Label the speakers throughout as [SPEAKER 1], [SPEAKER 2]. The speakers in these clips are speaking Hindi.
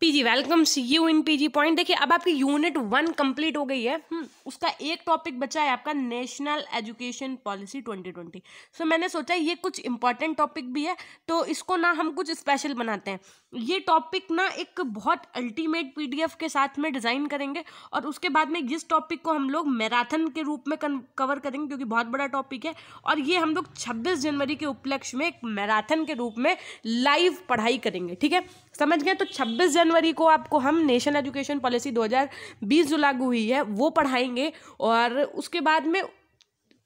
[SPEAKER 1] PG C U in PG point देखिए अब आपकी यूनिट वन कंप्लीट हो गई है हम्म, उसका एक टॉपिक बचा है आपका नेशनल एजुकेशन पॉलिसी 2020 सो मैंने सोचा ये कुछ इंपॉर्टेंट टॉपिक भी है तो इसको ना हम कुछ स्पेशल बनाते हैं ये टॉपिक ना एक बहुत अल्टीमेट पीडीएफ के साथ में डिज़ाइन करेंगे और उसके बाद में जिस टॉपिक को हम लोग मैराथन के रूप में कवर करेंगे क्योंकि बहुत बड़ा टॉपिक है और ये हम लोग छब्बीस जनवरी के उपलक्ष्य में एक मैराथन के रूप में लाइव पढ़ाई करेंगे ठीक है समझ गए तो 26 जनवरी को आपको हम नेशनल एजुकेशन पॉलिसी 2020 जो लागू हुई है वो पढ़ाएंगे और उसके बाद में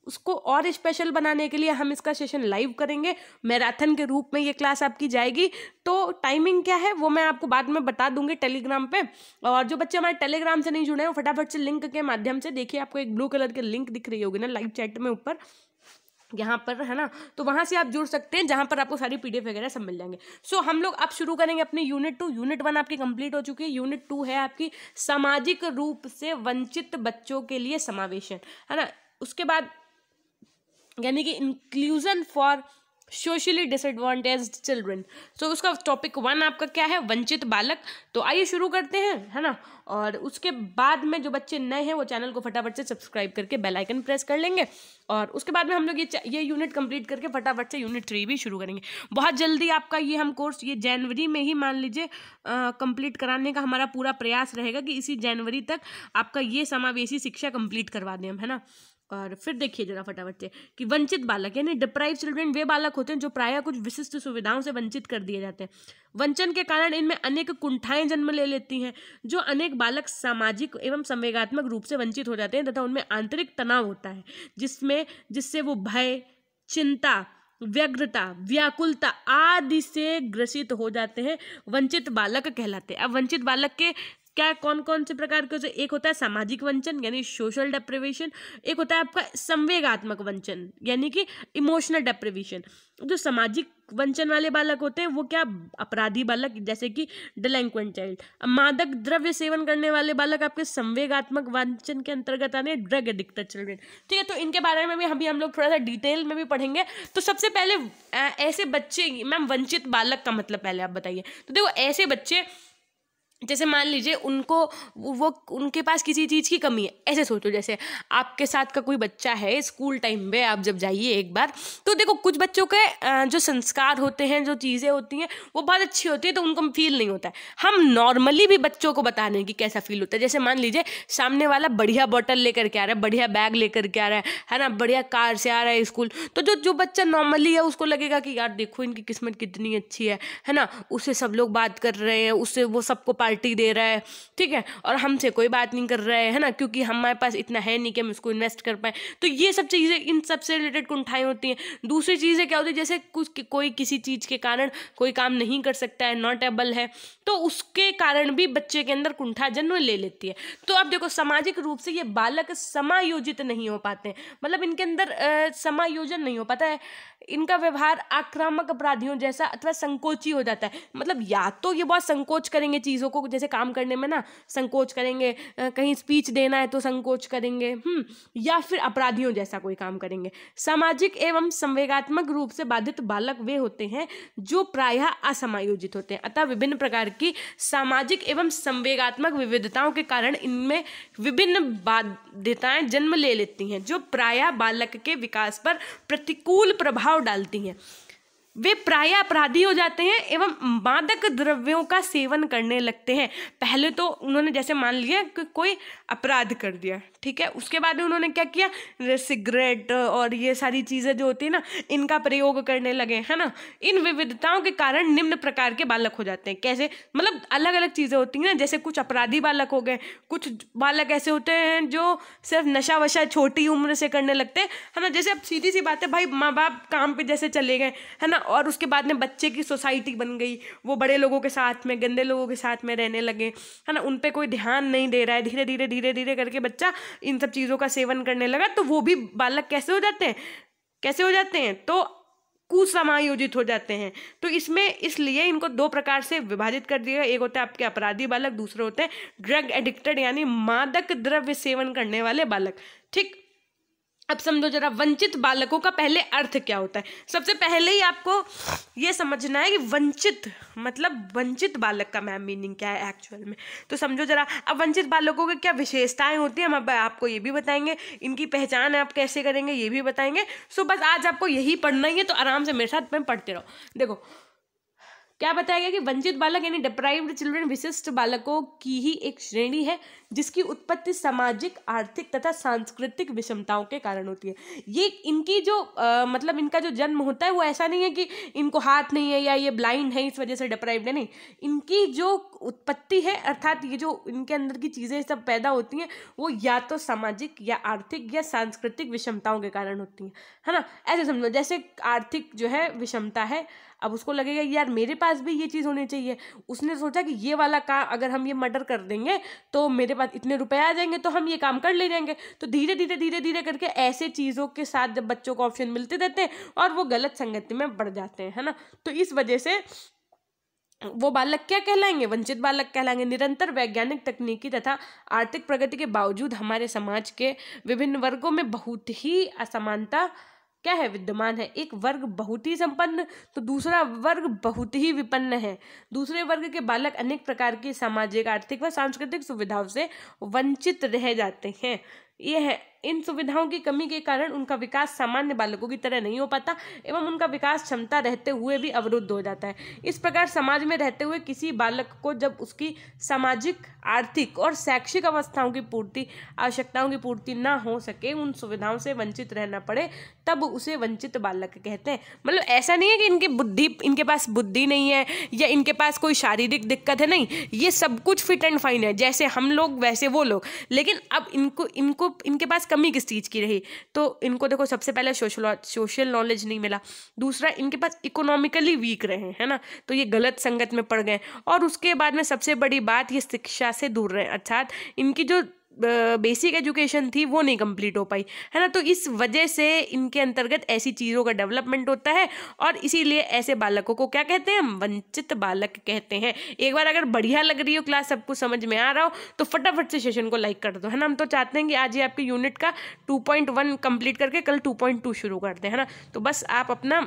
[SPEAKER 1] उसको और स्पेशल बनाने के लिए हम इसका सेशन लाइव करेंगे मैराथन के रूप में ये क्लास आपकी जाएगी तो टाइमिंग क्या है वो मैं आपको बाद में बता दूंगी टेलीग्राम पे और जो बच्चे हमारे टेलीग्राम से नहीं जुड़े हैं वो फटाफट से लिंक के माध्यम से देखिए आपको एक ब्लू कलर की लिंक दिख रही होगी ना लाइव चैट में ऊपर यहाँ पर है ना तो वहाँ से आप जुड़ सकते हैं जहाँ पर आपको सारी पीडीएफ वगैरह सब मिल जाएंगे सो so, हम लोग अब शुरू करेंगे अपने यूनिट टू यूनिट वन आपकी कंप्लीट हो चुकी है यूनिट टू है आपकी सामाजिक रूप से वंचित बच्चों के लिए समावेशन है ना उसके बाद यानी कि inclusion for socially disadvantage children so उसका टॉपिक वन आपका क्या है वंचित बालक तो आइए शुरू करते हैं है ना और उसके बाद में जो बच्चे नए हैं वो चैनल को फटाफट से सब्सक्राइब करके बेल आइकन प्रेस कर लेंगे और उसके बाद में हम लोग ये ये यूनिट कंप्लीट करके फटाफट से यूनिट थ्री भी शुरू करेंगे बहुत जल्दी आपका ये हम कोर्स ये जनवरी में ही मान लीजिए कंप्लीट कराने का हमारा पूरा प्रयास रहेगा कि इसी जनवरी तक आपका ये समावेशी शिक्षा कंप्लीट करवा दें हम है ना और फिर देखिए जरा फटाफट से कि वंचित बालक यानी डिप्राइव चिल्ड्रन वे बालक होते हैं जो प्रायः कुछ विशिष्ट सुविधाओं से वंचित कर दिए जाते हैं वंचन के कारण इनमें अनेक कुंठाएं जन्म ले लेती हैं जो अनेक बालक सामाजिक एवं संवेगात्मक रूप से वंचित हो जाते हैं तथा उनमें आंतरिक तनाव होता है जिसमें जिससे वो भय चिंता व्यग्रता व्याकुलता आदि से ग्रसित हो जाते हैं वंचित बालक कहलाते हैं अब वंचित बालक के क्या कौन कौन से प्रकार के एक होता है सामाजिक वंचन यानी सोशल डेप्रिवेशन एक होता है आपका संवेगात्मक वंचन यानी कि इमोशनल डेप्रिवेशन जो सामाजिक वंचन वाले बालक होते हैं वो क्या अपराधी बालक जैसे कि डिलेंक्वेंट चाइल्ड मादक द्रव्य सेवन करने वाले बालक आपके संवेगात्मक वंचन के अंतर्गत आने ड्रग एडिक्टेड चिल्ड्रेन ठीक है तो इनके बारे में भी अभी हम लोग थोड़ा सा डिटेल में भी पढ़ेंगे तो सबसे पहले ऐसे बच्चे मैम वंचित बालक का मतलब पहले आप बताइए तो देखो ऐसे बच्चे जैसे मान लीजिए उनको वो उनके पास किसी चीज़ की कमी है ऐसे सोचो जैसे आपके साथ का कोई बच्चा है स्कूल टाइम में आप जब जाइए एक बार तो देखो कुछ बच्चों के जो संस्कार होते हैं जो चीज़ें होती हैं वो बहुत अच्छी होती है तो उनको फील नहीं होता है हम नॉर्मली भी बच्चों को बता हैं कि कैसा फील होता है जैसे मान लीजिए सामने वाला बढ़िया बॉटल लेकर के आ रहा है बढ़िया बैग लेकर के आ रहा है है ना बढ़िया कार से आ रहा है स्कूल तो जो जो बच्चा नॉर्मली है उसको लगेगा कि यार देखो इनकी किस्मत कितनी अच्छी है है ना उससे सब लोग बात कर रहे हैं उससे वो सबको पार्टी दे रहा है ठीक है और हमसे कोई बात नहीं कर रहा है है ना क्योंकि हमारे पास इतना है नहीं कि हम इसको इन्वेस्ट कर पाए तो ये सब चीज़ें इन सब से रिलेटेड कुंठाएँ होती हैं दूसरी चीज़ें क्या होती है जैसे कुछ कोई किसी चीज़ के कारण कोई काम नहीं कर सकता है नॉट एबल है तो उसके कारण भी बच्चे के अंदर कुंठा जन्म ले लेती है तो आप देखो सामाजिक रूप से ये बालक समायोजित नहीं हो पाते मतलब इनके अंदर समायोजन नहीं हो पाता है इनका व्यवहार आक्रामक अपराधियों जैसा अथवा संकोची हो जाता है मतलब या तो ये बहुत संकोच करेंगे चीज़ों को जैसे काम करने में ना संकोच करेंगे कहीं स्पीच देना है तो संकोच करेंगे हम्म या फिर अपराधियों जैसा कोई काम करेंगे सामाजिक एवं संवेगात्मक रूप से बाधित बालक वे होते हैं जो प्रायः असमायोजित होते हैं अतः विभिन्न प्रकार की सामाजिक एवं संवेगात्मक विविधताओं के कारण इनमें विभिन्न बाध्यताएँ जन्म ले लेती हैं जो प्रायः बालक के विकास पर प्रतिकूल प्रभाव प्रभाव डालती हैं वे प्राय अपराधी हो जाते हैं एवं मादक द्रव्यों का सेवन करने लगते हैं पहले तो उन्होंने जैसे मान लिया कि कोई अपराध कर दिया ठीक है उसके बाद उन्होंने क्या किया सिगरेट और ये सारी चीज़ें जो होती है ना इनका प्रयोग करने लगे है ना इन विविधताओं के कारण निम्न प्रकार के बालक हो जाते हैं कैसे मतलब अलग अलग चीज़ें होती हैं ना जैसे कुछ अपराधी बालक हो गए कुछ बालक ऐसे होते हैं जो सिर्फ नशा वशा छोटी उम्र से करने लगते हैं है ना जैसे अब सीधी सी बात है भाई माँ बाप काम पर जैसे चले गए है ना और उसके बाद में बच्चे की सोसाइटी बन गई वो बड़े लोगों के साथ में गंदे लोगों के साथ में रहने लगे है ना उन पर कोई ध्यान नहीं दे रहा है धीरे धीरे धीरे धीरे करके बच्चा इन सब चीज़ों का सेवन करने लगा तो वो भी बालक कैसे हो जाते हैं कैसे हो जाते हैं तो कुसमायोजित हो जाते हैं तो इसमें इसलिए इनको दो प्रकार से विभाजित कर दिया एक होता है आपके अपराधी बालक दूसरे होते हैं ड्रग एडिक्टेड यानी मादक द्रव्य सेवन करने वाले बालक ठीक अब समझो जरा वंचित बालकों का पहले अर्थ क्या होता है सबसे पहले ही आपको ये समझना है कि वंचित मतलब वंचित बालक का मैम मीनिंग क्या है एक्चुअल में तो समझो जरा अब वंचित बालकों की क्या विशेषताएं होती हैं हम अब आपको ये भी बताएंगे इनकी पहचान आप कैसे करेंगे ये भी बताएंगे सो बस आज आपको यही पढ़ना ही है तो आराम से मेरे साथ में पढ़ते रहो देखो क्या बताया गया कि वंचित बालक यानी डिप्राइव्ड चिल्ड्रन विशिष्ट बालकों की ही एक श्रेणी है जिसकी उत्पत्ति सामाजिक आर्थिक तथा सांस्कृतिक विषमताओं के कारण होती है ये इनकी जो आ, मतलब इनका जो जन्म होता है वो ऐसा नहीं है कि इनको हाथ नहीं है या ये ब्लाइंड है इस वजह से डिप्राइव्ड है नहीं इनकी जो उत्पत्ति है अर्थात ये जो इनके अंदर की चीज़ें सब पैदा होती हैं वो या तो सामाजिक या आर्थिक या सांस्कृतिक विषमताओं के कारण होती हैं है ना ऐसे समझो जैसे आर्थिक जो है विषमता है अब उसको लगेगा यार मेरे पास भी ये चीज़ होनी चाहिए उसने सोचा कि ये वाला काम अगर हम ये मर्डर कर देंगे तो मेरे पास इतने रुपए आ जाएंगे तो हम ये काम कर ले जाएंगे तो धीरे धीरे धीरे धीरे करके ऐसे चीज़ों के साथ जब बच्चों को ऑप्शन मिलते रहते हैं और वो गलत संगति में बढ़ जाते हैं है ना तो इस वजह से वो बालक क्या कहलाएंगे वंचित बालक कहलाएंगे निरंतर वैज्ञानिक तकनीकी तथा आर्थिक प्रगति के बावजूद हमारे समाज के विभिन्न वर्गों में बहुत ही असमानता क्या है विद्यमान है एक वर्ग बहुत ही संपन्न तो दूसरा वर्ग बहुत ही विपन्न है दूसरे वर्ग के बालक अनेक प्रकार की सामाजिक आर्थिक व सांस्कृतिक सुविधाओं से वंचित रह जाते हैं यह है इन सुविधाओं की कमी के कारण उनका विकास सामान्य बालकों की तरह नहीं हो पाता एवं उनका विकास क्षमता रहते हुए भी अवरुद्ध हो जाता है इस प्रकार समाज में रहते हुए किसी बालक को जब उसकी सामाजिक आर्थिक और शैक्षिक अवस्थाओं की पूर्ति आवश्यकताओं की पूर्ति ना हो सके उन सुविधाओं से वंचित रहना पड़े तब उसे वंचित बालक कहते हैं मतलब ऐसा नहीं है कि इनकी बुद्धि इनके पास बुद्धि नहीं है या इनके पास कोई शारीरिक दिक्कत है नहीं ये सब कुछ फिट एंड फाइन है जैसे हम लोग वैसे वो लोग लेकिन अब इनको इनको इनके पास कमी किस चीज़ की रही तो इनको देखो सबसे पहले सोशल सोशल नॉलेज नहीं मिला दूसरा इनके पास इकोनॉमिकली वीक रहे है ना तो ये गलत संगत में पड़ गए और उसके बाद में सबसे बड़ी बात ये शिक्षा से दूर रहे अर्थात इनकी जो बेसिक एजुकेशन थी वो नहीं कंप्लीट हो पाई है ना तो इस वजह से इनके अंतर्गत ऐसी चीज़ों का डेवलपमेंट होता है और इसीलिए ऐसे बालकों को क्या कहते हैं हम वंचित बालक कहते हैं एक बार अगर बढ़िया लग रही हो क्लास सब कुछ समझ में आ रहा हो तो फटाफट से सेशन को लाइक कर दो है ना हम तो चाहते हैं कि आज ही आपके यूनिट का टू पॉइंट वन कंप्लीट करके कल टू पॉइंट टू शुरू कर दें है ना तो बस आप अपना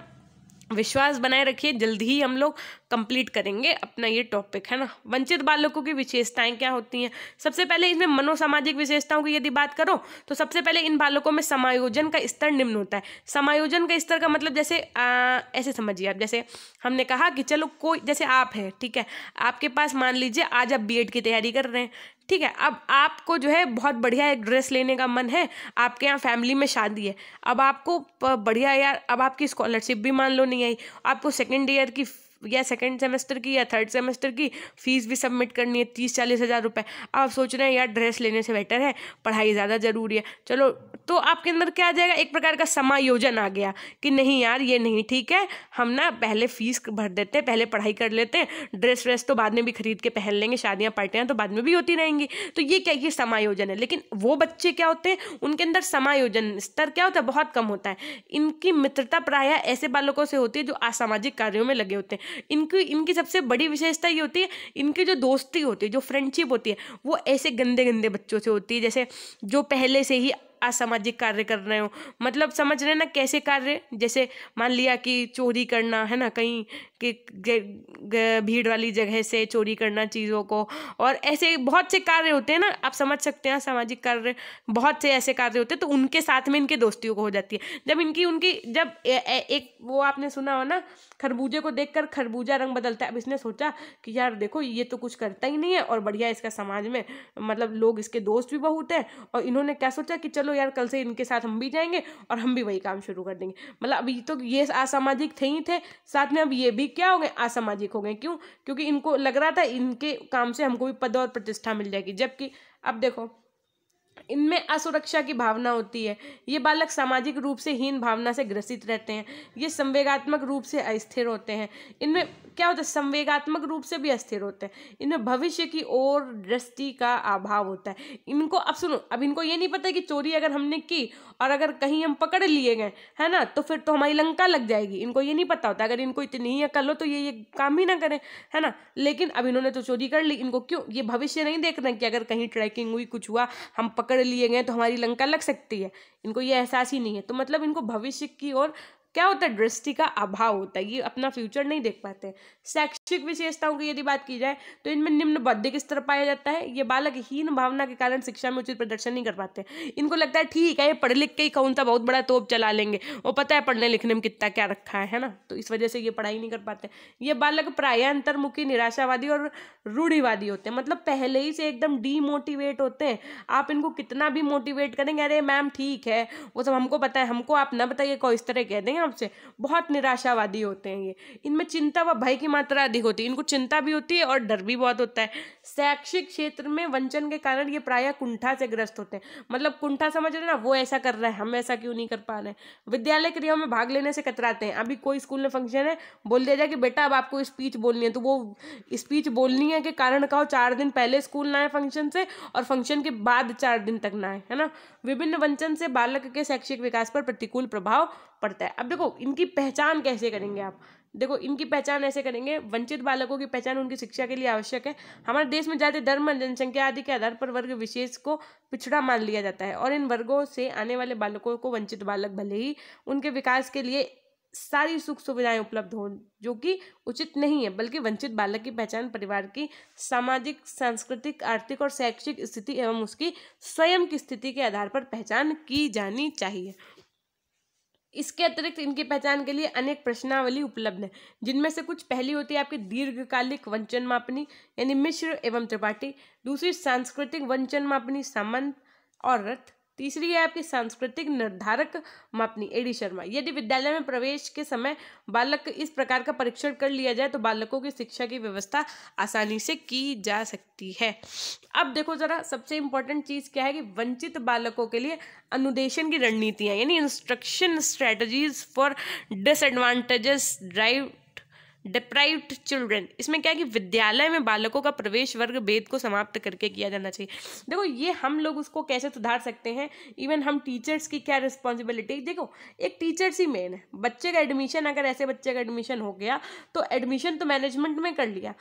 [SPEAKER 1] विश्वास बनाए रखिए जल्द ही हम लोग कंप्लीट करेंगे अपना ये टॉपिक है ना वंचित बालकों की विशेषताएं क्या होती हैं सबसे पहले इसमें मनोसामाजिक विशेषताओं की यदि बात करो तो सबसे पहले इन बालकों में समायोजन का स्तर निम्न होता है समायोजन का स्तर का मतलब जैसे आ, ऐसे समझिए आप जैसे हमने कहा कि चलो कोई जैसे आप है ठीक है आपके पास मान लीजिए आज आप बी की तैयारी कर रहे हैं ठीक है अब आपको जो है बहुत बढ़िया एक ड्रेस लेने का मन है आपके यहाँ फैमिली में शादी है अब आपको बढ़िया यार अब आपकी स्कॉलरशिप भी मान लो नहीं आई आपको सेकेंड ईयर की या सेकेंड सेमेस्टर की या थर्ड सेमेस्टर की फ़ीस भी सबमिट करनी है तीस चालीस हज़ार रुपये आप सोच रहे हैं यार ड्रेस लेने से बेटर है पढ़ाई ज़्यादा ज़रूरी है चलो तो आपके अंदर क्या आ जाएगा एक प्रकार का समायोजन आ गया कि नहीं यार ये नहीं ठीक है हम ना पहले फ़ीस भर देते हैं पहले पढ़ाई कर लेते हैं ड्रेस व्रेस तो बाद में भी खरीद के पहन लेंगे शादियाँ पार्टियाँ तो बाद में भी होती रहेंगी तो ये क्या ये समायोजन है लेकिन वो बच्चे क्या होते हैं उनके अंदर समायोजन स्तर क्या होता है बहुत कम होता है इनकी मित्रता प्राय ऐसे बालकों से होती है जो असामाजिक कार्यों में लगे होते हैं इनकी इनकी सबसे बड़ी विशेषता ये होती है इनकी जो दोस्ती होती है जो फ्रेंडशिप होती है वो ऐसे गंदे गंदे बच्चों से होती है जैसे जो पहले से ही असामाजिक कार्य कर रहे हो मतलब समझ रहे ना कैसे कार्य जैसे मान लिया कि चोरी करना है ना कहीं कि भीड़ वाली जगह से चोरी करना चीज़ों को और ऐसे बहुत से कार्य होते हैं ना आप समझ सकते हैं सामाजिक कार्य बहुत से ऐसे कार्य होते हैं तो उनके साथ में इनके दोस्तियों को हो जाती है जब इनकी उनकी जब ए, ए, एक वो आपने सुना हो ना खरबूजे को देखकर खरबूजा रंग बदलता है अब इसने सोचा कि यार देखो ये तो कुछ करता ही नहीं है और बढ़िया इसका समाज में मतलब लोग इसके दोस्त भी बहुत हैं और इन्होंने क्या सोचा कि चलो चलो यार कल से इनके साथ हम भी जाएंगे और हम भी वही काम शुरू कर देंगे मतलब अभी तो ये असामाजिक थे ही थे साथ में अब ये भी क्या हो गए असामाजिक हो गए क्यों क्योंकि इनको लग रहा था इनके काम से हमको भी पद और प्रतिष्ठा मिल जाएगी जबकि अब देखो इनमें असुरक्षा की भावना होती है ये बालक सामाजिक रूप से हीन भावना से ग्रसित रहते हैं ये संवेगात्मक रूप से अस्थिर होते हैं इनमें क्या होता है संवेगात्मक रूप से भी अस्थिर होते हैं इनमें भविष्य की ओर दृष्टि का अभाव होता है इनको अब सुनो अब इनको ये नहीं पता कि चोरी अगर हमने की और अगर कहीं हम पकड़ लिए गए है ना तो फिर तो हमारी लंका लग जाएगी इनको ये नहीं पता होता अगर इनको इतनी ही अकल हो तो ये ये काम ही ना करें है ना लेकिन अब इन्होंने तो चोरी कर ली इनको क्यों ये भविष्य नहीं देख रहे कि अगर कहीं ट्रैकिंग हुई कुछ हुआ हम पक पकड़ लिए गए तो हमारी लंका लग सकती है इनको ये एहसास ही नहीं है तो मतलब इनको भविष्य की ओर क्या होता है दृष्टि का अभाव होता है ये अपना फ्यूचर नहीं देख पाते शैक्षिक विशेषताओं की यदि बात की जाए तो इनमें निम्न बौद्धिक स्तर पाया जाता है ये बालक हीन भावना के कारण शिक्षा में उचित प्रदर्शन नहीं कर पाते इनको लगता है ठीक है ये पढ़ लिख के ही कौन सा बहुत बड़ा तोप चला लेंगे वो पता है पढ़ने लिखने में कितना क्या रखा है ना तो इस वजह से ये पढ़ाई नहीं कर पाते ये बालक प्राय अंतर्मुखी निराशावादी और रूढ़िवादी होते हैं मतलब पहले ही से एकदम डीमोटिवेट होते हैं आप इनको कितना भी मोटिवेट करेंगे अरे मैम ठीक है वो सब हमको पता है हमको आप ना बताइए कोई इस तरह कह देंगे तरफ से बहुत निराशावादी होते हैं ये इनमें चिंता व भय की मात्रा अधिक होती है इनको चिंता भी होती है और डर भी बहुत होता है शैक्षिक क्षेत्र में वंचन के कारण ये प्रायः कुंठा से ग्रस्त होते हैं मतलब कुंठा समझ रहे ना वो ऐसा कर रहा है हम ऐसा क्यों नहीं कर पा रहे विद्यालय क्रियाओं में भाग लेने से कतराते हैं अभी कोई स्कूल में फंक्शन है बोल दिया जाए कि बेटा अब आपको स्पीच बोलनी है तो वो स्पीच बोलनी है के कारण कहो चार दिन पहले स्कूल ना आए फंक्शन से और फंक्शन के बाद चार दिन तक ना आए है ना विभिन्न वंचन से बालक के शैक्षिक विकास पर प्रतिकूल प्रभाव पड़ता है अब देखो इनकी पहचान कैसे करेंगे आप देखो इनकी पहचान ऐसे करेंगे वंचित बालकों की पहचान उनकी शिक्षा के लिए आवश्यक है हमारे देश में जाति धर्म जनसंख्या आदि के आधार पर वर्ग विशेष को पिछड़ा मान लिया जाता है और इन वर्गों से आने वाले बालकों को वंचित बालक भले ही उनके विकास के लिए सारी सुख सुविधाएं उपलब्ध हों जो कि उचित नहीं है बल्कि वंचित बालक की पहचान परिवार की सामाजिक सांस्कृतिक आर्थिक और शैक्षिक स्थिति एवं उसकी स्वयं की स्थिति के आधार पर पहचान की जानी चाहिए इसके अतिरिक्त इनकी पहचान के लिए अनेक प्रश्नावली उपलब्ध है जिनमें से कुछ पहली होती है आपकी दीर्घकालिक वंचन मापनी यानी मिश्र एवं त्रिपाठी दूसरी सांस्कृतिक वंचन मापनी सामंत और रथ तीसरी है आपकी सांस्कृतिक निर्धारक मापनी एडी शर्मा यदि विद्यालय में प्रवेश के समय बालक इस प्रकार का परीक्षण कर लिया जाए तो बालकों की शिक्षा की व्यवस्था आसानी से की जा सकती है अब देखो ज़रा सबसे इम्पोर्टेंट चीज़ क्या है कि वंचित बालकों के लिए अनुदेशन की रणनीतियाँ यानी instruction strategies for disadvantages drive deprived children इसमें क्या है कि विद्यालय में बालकों का प्रवेश वर्ग भेद को समाप्त करके किया जाना चाहिए देखो ये हम लोग उसको कैसे सुधार सकते हैं इवन हम टीचर्स की क्या रिस्पॉन्सिबिलिटी देखो एक टीचर्स ही मेन है बच्चे का एडमिशन अगर ऐसे बच्चे का एडमिशन हो गया तो एडमिशन तो मैनेजमेंट में कर लिया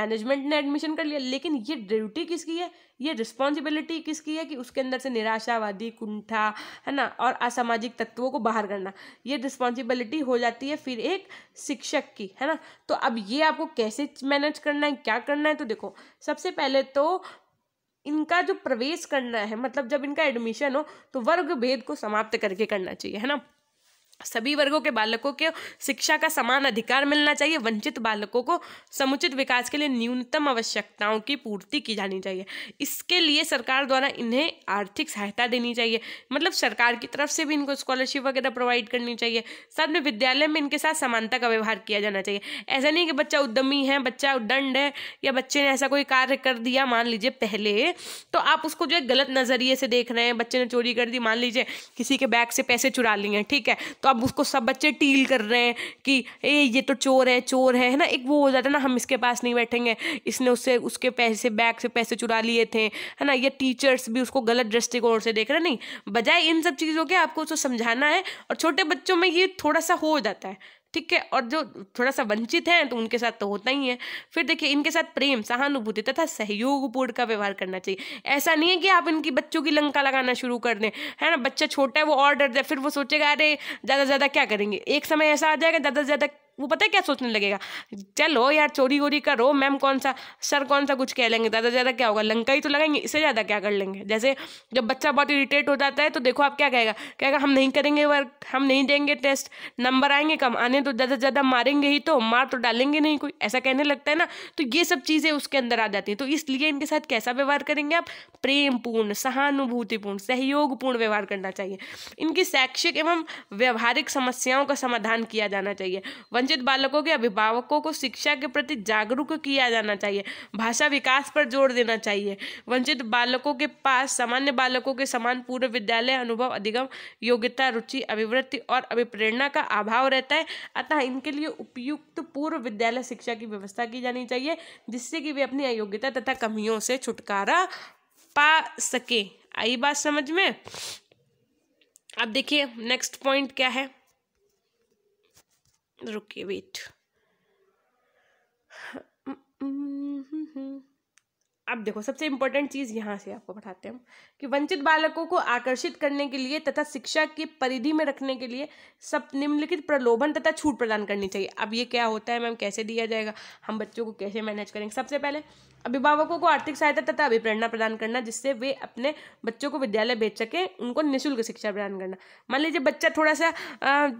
[SPEAKER 1] मैनेजमेंट ने एडमिशन कर लिया लेकिन ये ड्यूटी किसकी है ये रिस्पॉन्सिबिलिटी किसकी है कि उसके अंदर से निराशावादी कुंठा है ना और असामाजिक तत्वों को बाहर करना ये रिस्पॉन्सिबिलिटी हो जाती है फिर एक शिक्षक की है ना तो अब ये आपको कैसे मैनेज करना है क्या करना है तो देखो सबसे पहले तो इनका जो प्रवेश करना है मतलब जब इनका एडमिशन हो तो वर्ग भेद को समाप्त करके करना चाहिए है ना सभी वर्गों के बालकों के शिक्षा का समान अधिकार मिलना चाहिए वंचित बालकों को समुचित विकास के लिए न्यूनतम आवश्यकताओं की पूर्ति की जानी चाहिए इसके लिए सरकार द्वारा इन्हें आर्थिक सहायता देनी चाहिए मतलब सरकार की तरफ से भी इनको स्कॉलरशिप वगैरह प्रोवाइड करनी चाहिए साथ में विद्यालय में इनके साथ समानता का व्यवहार किया जाना चाहिए ऐसा नहीं कि बच्चा उद्यमी है बच्चा उद्दंड है या बच्चे ने ऐसा कोई कार्य कर दिया मान लीजिए पहले तो आप उसको जो है गलत नज़रिए से देख रहे हैं बच्चे ने चोरी कर दी मान लीजिए किसी के बैग से पैसे चुरा लिए हैं ठीक है तो अब उसको सब बच्चे टील कर रहे हैं कि ए ये तो चोर है चोर है है ना एक वो हो जाता है ना हम इसके पास नहीं बैठेंगे इसने उससे उसके पैसे बैग से पैसे चुरा लिए थे है ना ये टीचर्स भी उसको गलत दृष्टिकोण से देख रहे नहीं बजाय इन सब चीज़ों के आपको उसको समझाना है और छोटे बच्चों में ये थोड़ा सा हो जाता है ठीक है और जो थोड़ा सा वंचित हैं तो उनके साथ तो होता ही है फिर देखिए इनके साथ प्रेम सहानुभूति तथा सहयोगपूर्ण का व्यवहार करना चाहिए ऐसा नहीं है कि आप इनकी बच्चों की लंका लगाना शुरू कर दें है ना बच्चा छोटा है वो और डर जाए फिर वो सोचेगा अरे ज़्यादा ज़्यादा क्या करेंगे एक समय ऐसा आ जाएगा ज़्यादा से ज़्यादा वो पता है क्या सोचने लगेगा चलो यार चोरी वोरी करो मैम कौन सा सर कौन सा कुछ कह लेंगे ज़्यादा ज़्यादा क्या होगा लंका ही तो लगाएंगे इससे ज़्यादा क्या कर लेंगे जैसे जब बच्चा बहुत इरीटेट हो जाता है तो देखो आप क्या कहेगा कहेगा हम नहीं करेंगे वर्क हम नहीं देंगे टेस्ट नंबर आएंगे कम आने तो ज़्यादा से ज़्यादा मारेंगे ही तो मार तो डालेंगे नहीं कोई ऐसा कहने लगता है ना तो ये सब चीज़ें उसके अंदर आ जाती हैं तो इसलिए इनके साथ कैसा व्यवहार करेंगे आप प्रेमपूर्ण सहानुभूतिपूर्ण सहयोगपूर्ण व्यवहार करना चाहिए इनकी शैक्षिक एवं व्यवहारिक समस्याओं का समाधान किया जाना चाहिए वंचित बालकों के अभिभावकों को शिक्षा के प्रति जागरूक किया जाना चाहिए भाषा विकास पर जोर देना चाहिए वंचित बालकों के पास सामान्य बालकों के समान पूर्व विद्यालय अनुभव अधिगम योग्यता रुचि अभिवृत्ति और अभिप्रेरणा का अभाव रहता है अतः इनके लिए उपयुक्त पूर्व विद्यालय शिक्षा की व्यवस्था की जानी चाहिए जिससे कि वे अपनी अयोग्यता तथा कमियों से छुटकारा पा सके आई बात समझ में अब देखिए नेक्स्ट पॉइंट क्या है रुकिए वेट अब देखो सबसे इम्पोर्टेंट चीज़ यहाँ से आपको पढ़ाते हैं कि वंचित बालकों को आकर्षित करने के लिए तथा शिक्षा की परिधि में रखने के लिए सब निम्नलिखित प्रलोभन तथा छूट प्रदान करनी चाहिए अब ये क्या होता है मैम कैसे दिया जाएगा हम बच्चों को कैसे मैनेज करेंगे सबसे पहले अभिभावकों को आर्थिक सहायता तथा अभिप्रेरणा प्रदान करना जिससे वे अपने बच्चों को विद्यालय भेज सकें उनको निःशुल्क शिक्षा प्रदान करना मान लीजिए बच्चा थोड़ा सा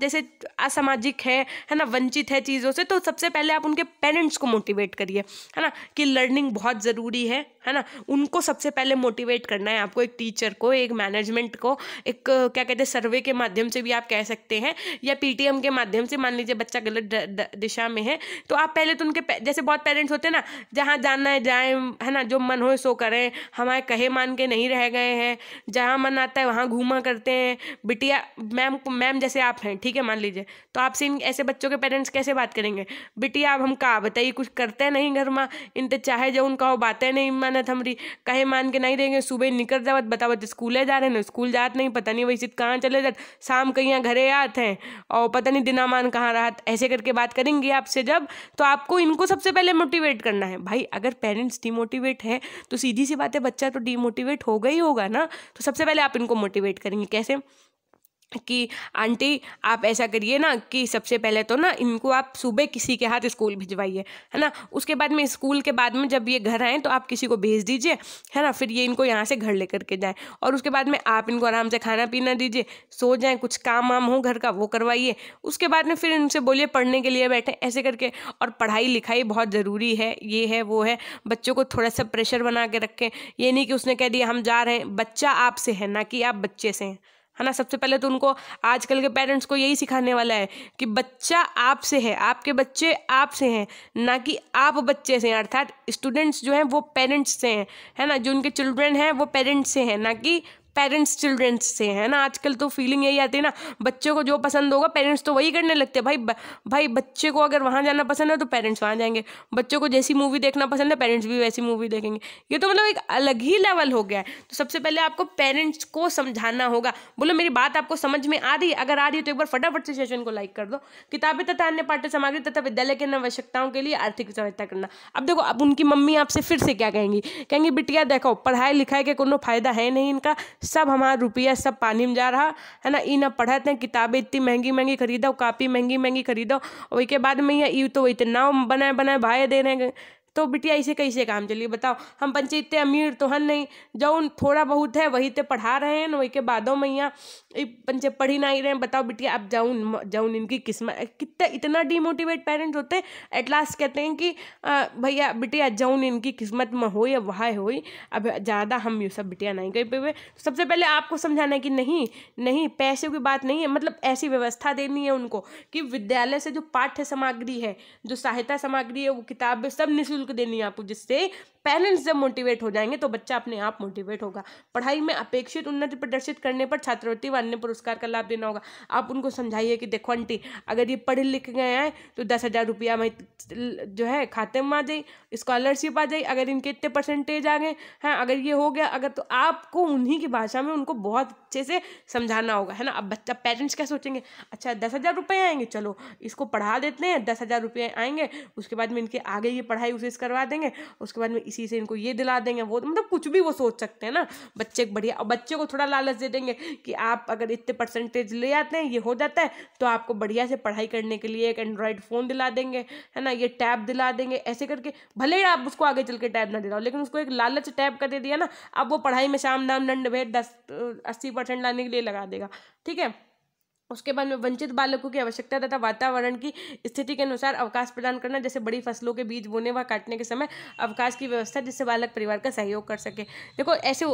[SPEAKER 1] जैसे असामाजिक है है ना वंचित है चीज़ों से तो सबसे पहले आप उनके पेरेंट्स को मोटिवेट करिए है ना कि लर्निंग बहुत ज़रूरी है हैं है ना उनको सबसे पहले मोटिवेट करना है आपको एक टीचर को एक मैनेजमेंट को एक क्या कहते हैं सर्वे के माध्यम से भी आप कह सकते हैं या पीटीएम के माध्यम से मान लीजिए बच्चा गलत दिशा में है तो आप पहले तो उनके जैसे बहुत पेरेंट्स होते हैं ना जहाँ जानना है जाए है ना जो मन हो सो करें हमारे कहे मान के नहीं रह गए हैं जहाँ मन आता है वहाँ घूमा करते हैं बिटिया मैम मैम जैसे आप हैं ठीक है मान लीजिए तो आपसे इन ऐसे बच्चों के पेरेंट्स कैसे बात करेंगे बिटिया अब हम कहा बताइए कुछ करते नहीं घर में इन तो चाहे जो उनका हो बातें नहीं नहीं मानत हमरी मान के नहीं देंगे सुबह निकल जावत बतावत स्कूल जा रहे ना स्कूल जात नहीं पता नहीं वैसे कहाँ चले जात शाम कहीं घरे आते हैं और पता नहीं दिना मान कहाँ रहा ऐसे करके बात करेंगे आपसे जब तो आपको इनको सबसे पहले मोटिवेट करना है भाई अगर पेरेंट्स डिमोटिवेट है तो सीधी सी बात है बच्चा तो डिमोटिवेट होगा ही होगा ना तो सबसे पहले आप इनको मोटिवेट करेंगे कैसे कि आंटी आप ऐसा करिए ना कि सबसे पहले तो ना इनको आप सुबह किसी के हाथ स्कूल भिजवाइए है ना उसके बाद में स्कूल के बाद में जब ये घर आएँ तो आप किसी को भेज दीजिए है ना फिर ये इनको यहाँ से घर लेकर के जाएँ और उसके बाद में आप इनको आराम से खाना पीना दीजिए सो जाएँ कुछ काम वाम हो घर का वो करवाइए उसके बाद में फिर इनसे बोलिए पढ़ने के लिए बैठे ऐसे करके और पढ़ाई लिखाई बहुत ज़रूरी है ये है वो है बच्चों को थोड़ा सा प्रेशर बना के रखें ये नहीं कि उसने कह दिया हम जा रहे हैं बच्चा आपसे है ना कि आप बच्चे से हैं है ना सबसे पहले तो उनको आजकल के पेरेंट्स को यही सिखाने वाला है कि बच्चा आपसे है आपके बच्चे आपसे हैं ना कि आप बच्चे से हैं अर्थात स्टूडेंट्स जो हैं वो पेरेंट्स से हैं है ना जो उनके चिल्ड्रेन हैं वो पेरेंट्स से हैं ना कि पेरेंट्स चिल्ड्रेंस से है ना आजकल तो फीलिंग यही आती है ना बच्चों को जो पसंद होगा पेरेंट्स तो वही करने लगते हैं भाई ब, भाई बच्चे को अगर वहाँ जाना पसंद है तो पेरेंट्स वहाँ जाएंगे बच्चों को जैसी मूवी देखना पसंद है पेरेंट्स भी वैसी मूवी देखेंगे ये तो मतलब एक अलग ही लेवल हो गया है तो सबसे पहले आपको पेरेंट्स को समझाना होगा बोलो मेरी बात आपको समझ में आ रही है अगर आ रही है तो एक बार फटाफट से सेशन को लाइक कर दो किताबें तथा अन्य पाठ्य सामग्री तथा विद्यालय की आवश्यकताओं के लिए आर्थिक सहायता करना अब देखो अब उनकी मम्मी आपसे फिर से क्या कहेंगी कहेंगी बिटिया देखो पढ़ाई लिखाई के कोई फायदा है नहीं इनका सब हमारा रुपया सब पानी में जा रहा है ना इन पढ़ाते हैं किताबें इतनी महंगी महंगी खरीदो कापी महंगी महंगी खरीदो और के बाद में ये तो इतना बनाए बनाए भाई दे रहे हैं तो बिटिया इसे कैसे काम चलिए बताओ हम पंचे इतने अमीर तो हन नहीं जौन थोड़ा बहुत है वही तो पढ़ा रहे हैं वही के बादों में यहाँ पढ़ ही नहीं रहे हैं बताओ बिटिया अब जाऊँ जाऊँ इनकी किस्मत कितना इतना डिमोटिवेट पेरेंट्स होते हैं एट लास्ट कहते हैं कि भैया बिटिया जाऊँ इनकी किस्मत में हो या वहाँ हो अब ज़्यादा हम ये सब बिटिया नहीं कह पे तो सबसे पहले आपको समझाना है कि नहीं नहीं पैसे की बात नहीं है मतलब ऐसी व्यवस्था देनी है उनको कि विद्यालय से जो पाठ्य सामग्री है जो सहायता सामग्री है वो किताब सब निःशुल्क शुल्क देनी है आपको जिससे पेरेंट्स जब मोटिवेट हो जाएंगे तो बच्चा अपने आप मोटिवेट होगा पढ़ाई में अपेक्षित उन्नति प्रदर्शित करने पर छात्रवृत्ति व अन्य पुरस्कार का लाभ देना होगा आप उनको समझाइए कि देखो आंटी अगर ये पढ़े लिख गए हैं तो दस हज़ार रुपया में जो है खाते में आ जाए स्कॉलरशिप आ जाए अगर इनके इतने परसेंटेज आ गए हैं अगर ये हो गया अगर तो आपको उन्हीं की भाषा में उनको बहुत अच्छे से समझाना होगा है ना अब बच्चा पेरेंट्स क्या सोचेंगे अच्छा दस हज़ार रुपये आएंगे चलो इसको पढ़ा देते हैं दस हज़ार रुपये आएंगे उसके बाद में इनके आगे ये पढ़ाई उसे करवा देंगे उसके बाद में इसी से इनको ये दिला देंगे वो मतलब कुछ भी वो सोच सकते हैं ना बच्चे एक बढ़िया बच्चे को थोड़ा लालच दे देंगे कि आप अगर इतने परसेंटेज ले आते हैं ये हो जाता है तो आपको बढ़िया से पढ़ाई करने के लिए एक एंड्रॉयड फ़ोन दिला देंगे है ना ये टैब दिला देंगे ऐसे करके भले ही आप उसको आगे चल के टैब ना दिलाओ लेकिन उसको एक लालच टैब कर दे दिया ना अब वो पढ़ाई में शाम नाम नंड भेद दस अस्सी परसेंट लाने के लिए लगा देगा ठीक है उसके बाद में वंचित बालकों की आवश्यकता तथा वातावरण की स्थिति के अनुसार अवकाश प्रदान करना जैसे बड़ी फसलों के बीज बोने व काटने के समय अवकाश की व्यवस्था जिससे बालक परिवार का सहयोग कर सके देखो ऐसे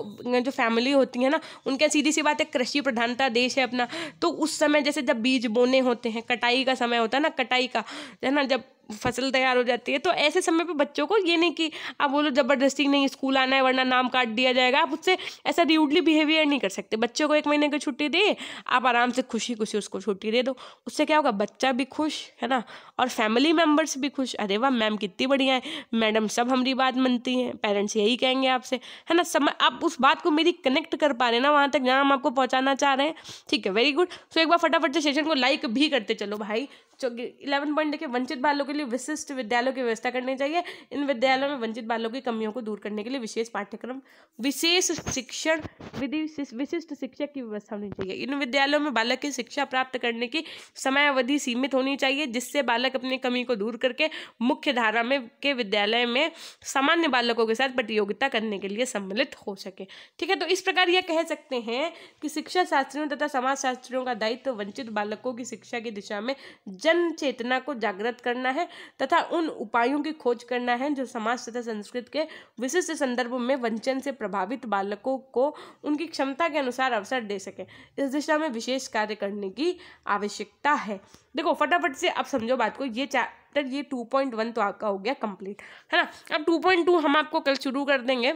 [SPEAKER 1] जो फैमिली होती है ना उनके सीधी सी बात है कृषि प्रधानता देश है अपना तो उस समय जैसे जब बीज बोने होते हैं कटाई का समय होता है ना कटाई का है ना जब फसल तैयार हो जाती है तो ऐसे समय पे बच्चों को ये नहीं कि आप बोलो ज़बरदस्ती नहीं स्कूल आना है वरना नाम काट दिया जाएगा आप उससे ऐसा र्यूडली बिहेवियर नहीं कर सकते बच्चों को एक महीने की छुट्टी दे आप आराम से खुशी खुशी उसको छुट्टी दे दो उससे क्या होगा बच्चा भी खुश है ना और फैमिली मेम्बर्स भी खुश अरे वाह मैम कितनी बढ़िया है मैडम सब हमारी बात मनती हैं पेरेंट्स यही कहेंगे आपसे है ना समय आप उस बात को मेरी कनेक्ट कर पा रहे हैं ना वहाँ तक जहाँ हम आपको पहुँचाना चाह रहे हैं ठीक है वेरी गुड सो एक बार फटाफट से सेशन को लाइक भी करते चलो भाई इलेवन पॉइंट देखिए वंचित बालों के लिए विशिष्ट विद्यालयों की व्यवस्था करनी चाहिए इन विद्यालयों में वंचित बालों की कमियों को दूर करने के लिए विशेष पाठ्यक्रम विशेष शिक्षण विधि विशिष्ट शिक्षक की व्यवस्था होनी चाहिए इन विद्यालयों में बालक की शिक्षा प्राप्त करने की समय अवधि सीमित होनी चाहिए जिससे बालक अपनी कमी को दूर करके मुख्य धारा में के विद्यालय में सामान्य बालकों के साथ प्रतियोगिता करने के लिए सम्मिलित हो सके ठीक है तो इस प्रकार यह कह सकते हैं कि शिक्षा शास्त्रियों तथा समाज शास्त्रियों का दायित्व वंचित बालकों की शिक्षा की दिशा में जन चेतना को जागृत करना है तथा उन उपायों की खोज करना है जो समाज तथा संस्कृत के विशिष्ट संदर्भ में वंचन से प्रभावित बालकों को उनकी क्षमता के अनुसार अवसर दे सकें इस दिशा में विशेष कार्य करने की आवश्यकता है देखो फटाफट से अब समझो बात को ये चैप्टर ये टू पॉइंट वन तो आपका हो गया कंप्लीट है ना अब टू पॉइंट टू हम आपको कल शुरू कर देंगे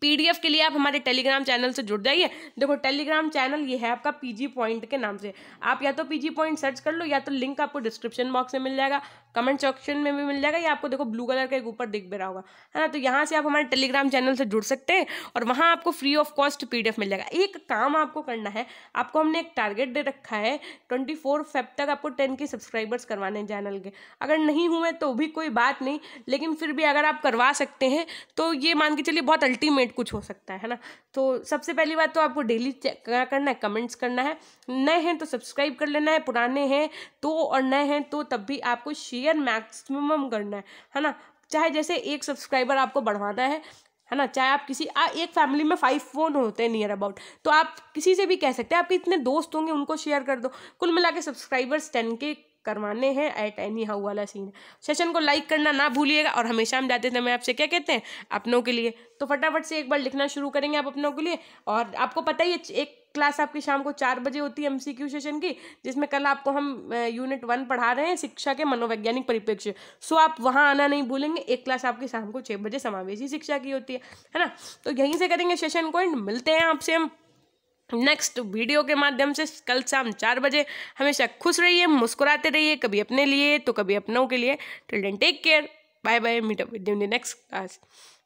[SPEAKER 1] पीडीएफ के लिए आप हमारे टेलीग्राम चैनल से जुड़ जाइए देखो टेलीग्राम चैनल ये है आपका पीजी पॉइंट के नाम से आप या तो पीजी पॉइंट सर्च कर लो या तो लिंक आपको डिस्क्रिप्शन बॉक्स में मिल जाएगा कमेंट सेक्शन में भी मिल जाएगा या आपको देखो ब्लू कलर का एक ऊपर दिख भी रहा होगा है ना तो यहाँ से आप हमारे टेलीग्राम चैनल से जुड़ सकते हैं और वहाँ आपको फ्री ऑफ कॉस्ट पी मिल जाएगा एक काम आपको करना है आपको हमने एक टारगेट दे रखा है ट्वेंटी फोर तक आपको टेन के सब्सक्राइबर्स करवाने हैं चैनल के अगर नहीं हुए तो भी कोई बात नहीं लेकिन फिर भी अगर आप करवा सकते हैं तो ये मान के चलिए बहुत अल्टीमेट रेडीमेड कुछ हो सकता है ना तो सबसे पहली बात तो आपको डेली चेक करना है कमेंट्स करना है नए हैं तो सब्सक्राइब कर लेना है पुराने हैं तो और नए हैं तो तब भी आपको शेयर मैक्सिमम करना है है ना चाहे जैसे एक सब्सक्राइबर आपको बढ़वाना है है ना चाहे आप किसी आ, एक फैमिली में फाइव फोन होते हैं नियर अबाउट तो आप किसी से भी कह सकते हैं आपके इतने दोस्त होंगे उनको शेयर कर दो कुल मिला के सब्सक्राइबर्स टेन के करवाने हैं एट एनी हाउ वाला सीन सेशन को लाइक करना ना भूलिएगा और हमेशा हम जाते थे तो मैं आपसे क्या कहते हैं अपनों के लिए तो फटाफट से एक बार लिखना शुरू करेंगे आप अपनों के लिए और आपको पता ही है एक क्लास आपकी शाम को चार बजे होती है एमसीक्यू सेशन की जिसमें कल आपको हम यूनिट वन पढ़ा रहे हैं शिक्षा के मनोवैज्ञानिक परिप्रेक्ष्य सो आप वहाँ आना नहीं भूलेंगे एक क्लास आपकी शाम को छः बजे समावेशी शिक्षा की होती है है ना तो यहीं से करेंगे सेशन को एंड मिलते हैं आपसे हम नेक्स्ट वीडियो के माध्यम से कल शाम चार बजे हमेशा खुश रहिए मुस्कुराते रहिए कभी अपने लिए तो कभी अपनों के लिए till take care bye bye meet up with next class